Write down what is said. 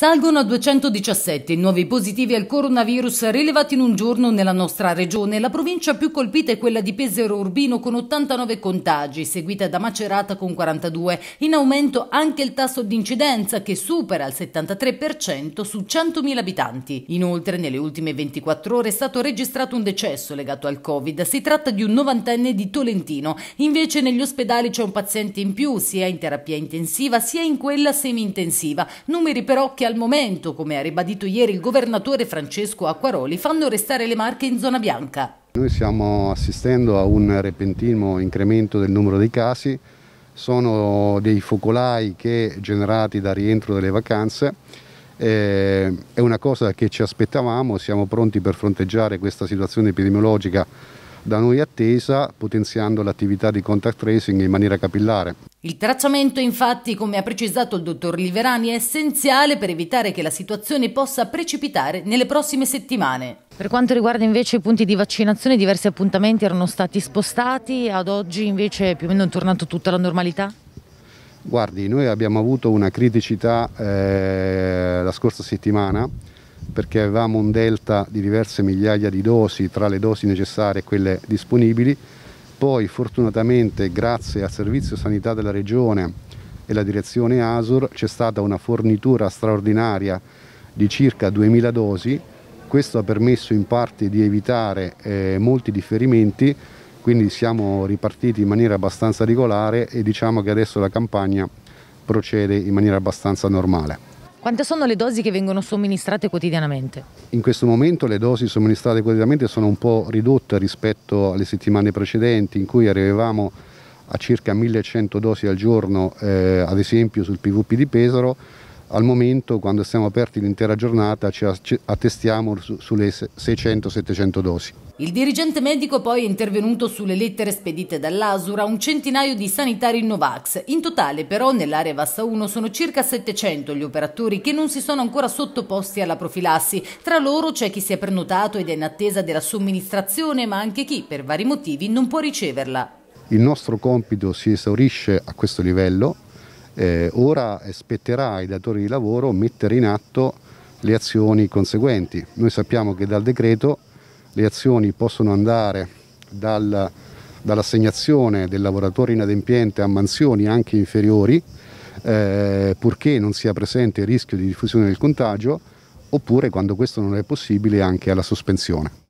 Salgono a 217 i nuovi positivi al coronavirus rilevati in un giorno nella nostra regione. La provincia più colpita è quella di Pesero Urbino con 89 contagi, seguita da Macerata con 42. In aumento anche il tasso di incidenza che supera il 73% su 100.000 abitanti. Inoltre nelle ultime 24 ore è stato registrato un decesso legato al Covid. Si tratta di un novantenne di Tolentino. Invece negli ospedali c'è un paziente in più, sia in terapia intensiva sia in quella semi-intensiva. Numeri però che al momento, come ha ribadito ieri il governatore Francesco Acquaroli, fanno restare le Marche in zona bianca. Noi stiamo assistendo a un repentino incremento del numero dei casi, sono dei focolai che, generati dal rientro delle vacanze, eh, è una cosa che ci aspettavamo, siamo pronti per fronteggiare questa situazione epidemiologica da noi attesa, potenziando l'attività di contact tracing in maniera capillare. Il tracciamento, infatti, come ha precisato il dottor Liverani, è essenziale per evitare che la situazione possa precipitare nelle prossime settimane. Per quanto riguarda invece i punti di vaccinazione, diversi appuntamenti erano stati spostati, ad oggi invece più o meno è tornato tutta la normalità? Guardi, noi abbiamo avuto una criticità eh, la scorsa settimana perché avevamo un delta di diverse migliaia di dosi tra le dosi necessarie e quelle disponibili. Poi fortunatamente grazie al Servizio Sanità della Regione e la direzione ASUR c'è stata una fornitura straordinaria di circa 2000 dosi. Questo ha permesso in parte di evitare eh, molti differimenti, quindi siamo ripartiti in maniera abbastanza regolare e diciamo che adesso la campagna procede in maniera abbastanza normale. Quante sono le dosi che vengono somministrate quotidianamente? In questo momento le dosi somministrate quotidianamente sono un po' ridotte rispetto alle settimane precedenti in cui arrivavamo a circa 1100 dosi al giorno, eh, ad esempio sul PVP di Pesaro, al momento quando siamo aperti l'intera giornata ci attestiamo sulle 600-700 dosi. Il dirigente medico poi è intervenuto sulle lettere spedite dall'Asura a un centinaio di sanitari Novax. In totale però nell'area Vassa 1 sono circa 700 gli operatori che non si sono ancora sottoposti alla profilassi. Tra loro c'è chi si è prenotato ed è in attesa della somministrazione ma anche chi per vari motivi non può riceverla. Il nostro compito si esaurisce a questo livello eh, ora spetterà ai datori di lavoro mettere in atto le azioni conseguenti. Noi sappiamo che dal decreto le azioni possono andare dal, dall'assegnazione del lavoratore inadempiente a mansioni anche inferiori, eh, purché non sia presente il rischio di diffusione del contagio, oppure quando questo non è possibile anche alla sospensione.